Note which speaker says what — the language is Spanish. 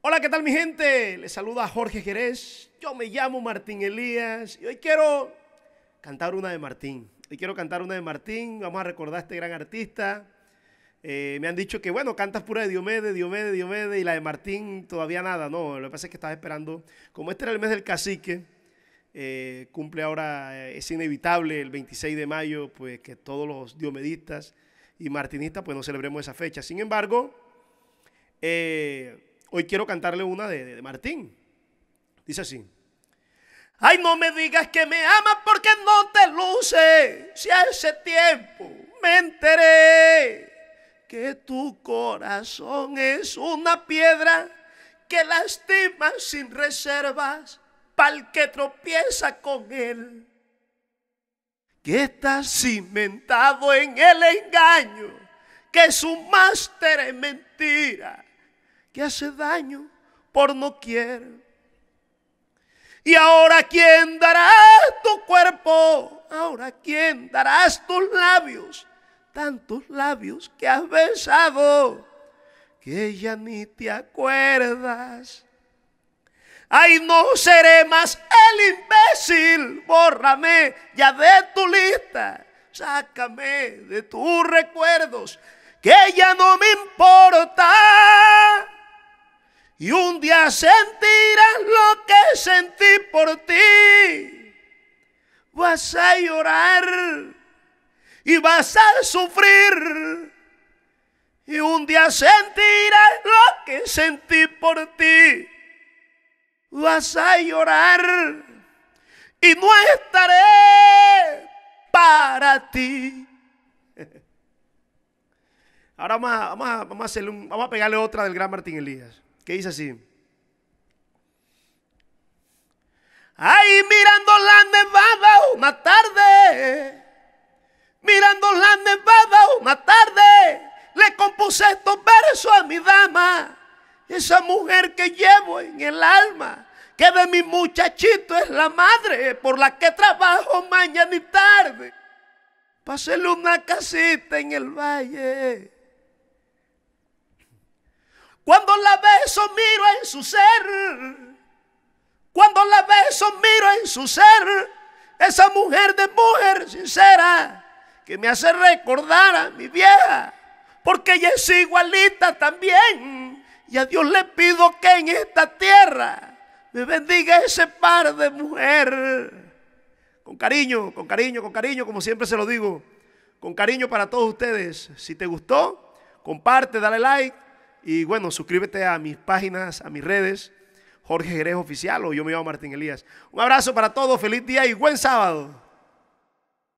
Speaker 1: Hola, ¿qué tal mi gente? Les saluda Jorge Jerez. Yo me llamo Martín Elías y hoy quiero cantar una de Martín. Hoy quiero cantar una de Martín. Vamos a recordar a este gran artista. Eh, me han dicho que, bueno, cantas pura de Diomedes, Diomedes, Diomedes y la de Martín todavía nada. No, lo que pasa es que estás esperando. Como este era el mes del cacique, eh, cumple ahora, eh, es inevitable el 26 de mayo, pues que todos los diomedistas y martinistas pues no celebremos esa fecha. Sin embargo, eh, hoy quiero cantarle una de, Martín. Dice así. Ay, no me digas que me amas porque no te luce. Si hace tiempo me enteré que tu corazón es una piedra que lastima sin reservas para el que tropieza con él. Que está cimentado en el engaño, que su máster es mentira que hace daño por no querer Y ahora quién dará tu cuerpo, ahora quién darás tus labios, tantos labios que has besado, que ya ni te acuerdas. Ay, no seré más el imbécil, bórrame ya de tu lista, sácame de tus recuerdos, que ya no me importa sentirás lo que sentí por ti. Vas a llorar y vas a sufrir. Y un día sentirás lo que sentí por ti. Vas a llorar y no estaré para ti. Ahora vamos vamos a pegarle otra del gran Martín Elías, que dice así. la nevada una tarde, mirando la nevada una tarde, le compuse estos versos a mi dama, esa mujer que llevo en el alma, que de mi muchachito es la madre por la que trabajo mañana y tarde. hacerle una casita en el valle. Cuando la beso miro en su ser eso miro en su ser, esa mujer de mujer sincera, que me hace recordar a mi vieja, porque ella es igualita también. Y a Dios le pido que en esta tierra me bendiga ese par de mujer. Con cariño, con cariño, con cariño, como siempre se lo digo. Con cariño para todos ustedes. Si te gustó, comparte, dale like. Y bueno, suscríbete a mis páginas, a mis redes. Jorge Jerez Oficial o yo me llamo Martín Elías. Un abrazo para todos, feliz día y buen sábado.